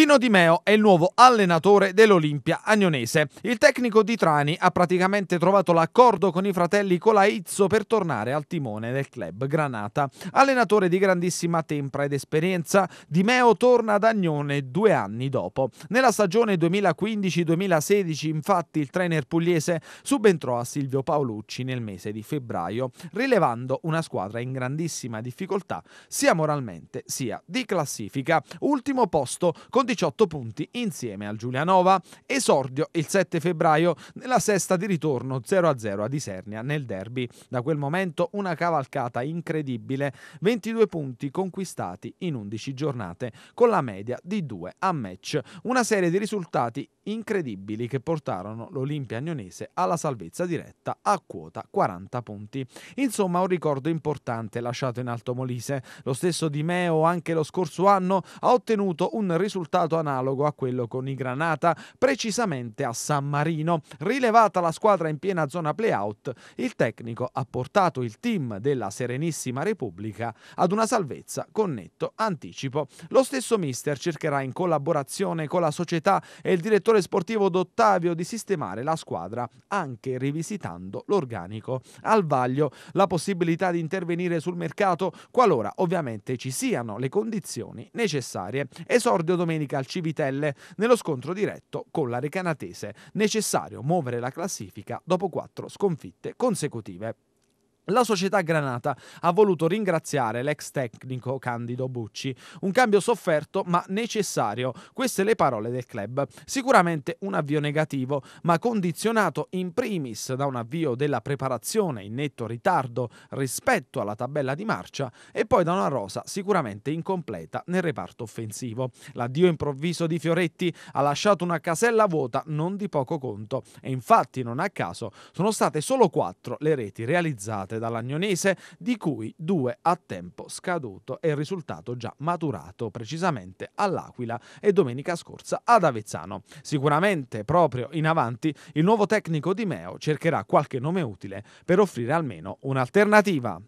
Pino Di Meo è il nuovo allenatore dell'Olimpia agnonese. Il tecnico di Trani ha praticamente trovato l'accordo con i fratelli Colaizzo per tornare al timone del club Granata. Allenatore di grandissima tempra ed esperienza, Di Meo torna ad Agnone due anni dopo. Nella stagione 2015-2016 infatti il trainer pugliese subentrò a Silvio Paolucci nel mese di febbraio, rilevando una squadra in grandissima difficoltà sia moralmente sia di classifica. Ultimo posto con 18 punti insieme al Giulianova. Esordio il 7 febbraio nella sesta di ritorno 0-0 a Isernia nel derby. Da quel momento una cavalcata incredibile, 22 punti conquistati in 11 giornate con la media di 2 a match. Una serie di risultati incredibili che portarono l'Olimpia Agnonese alla salvezza diretta a quota 40 punti. Insomma un ricordo importante lasciato in Alto Molise. Lo stesso Di Meo anche lo scorso anno ha ottenuto un risultato risultato analogo a quello con i Granata, precisamente a San Marino. Rilevata la squadra in piena zona playout, il tecnico ha portato il team della Serenissima Repubblica ad una salvezza con netto anticipo. Lo stesso mister cercherà in collaborazione con la società e il direttore sportivo D'Ottavio di sistemare la squadra anche rivisitando l'organico. Al vaglio la possibilità di intervenire sul mercato qualora ovviamente ci siano le condizioni necessarie. Esordio domenica domenica al Civitelle nello scontro diretto con la Recanatese. Necessario muovere la classifica dopo quattro sconfitte consecutive. La società Granata ha voluto ringraziare l'ex tecnico Candido Bucci, un cambio sofferto ma necessario, queste le parole del club. Sicuramente un avvio negativo, ma condizionato in primis da un avvio della preparazione in netto ritardo rispetto alla tabella di marcia e poi da una rosa sicuramente incompleta nel reparto offensivo. L'addio improvviso di Fioretti ha lasciato una casella vuota non di poco conto e infatti non a caso sono state solo quattro le reti realizzate realizzate dall'Agnonese, di cui due a tempo scaduto e il risultato già maturato precisamente all'Aquila e domenica scorsa ad Avezzano. Sicuramente proprio in avanti il nuovo tecnico di Meo cercherà qualche nome utile per offrire almeno un'alternativa.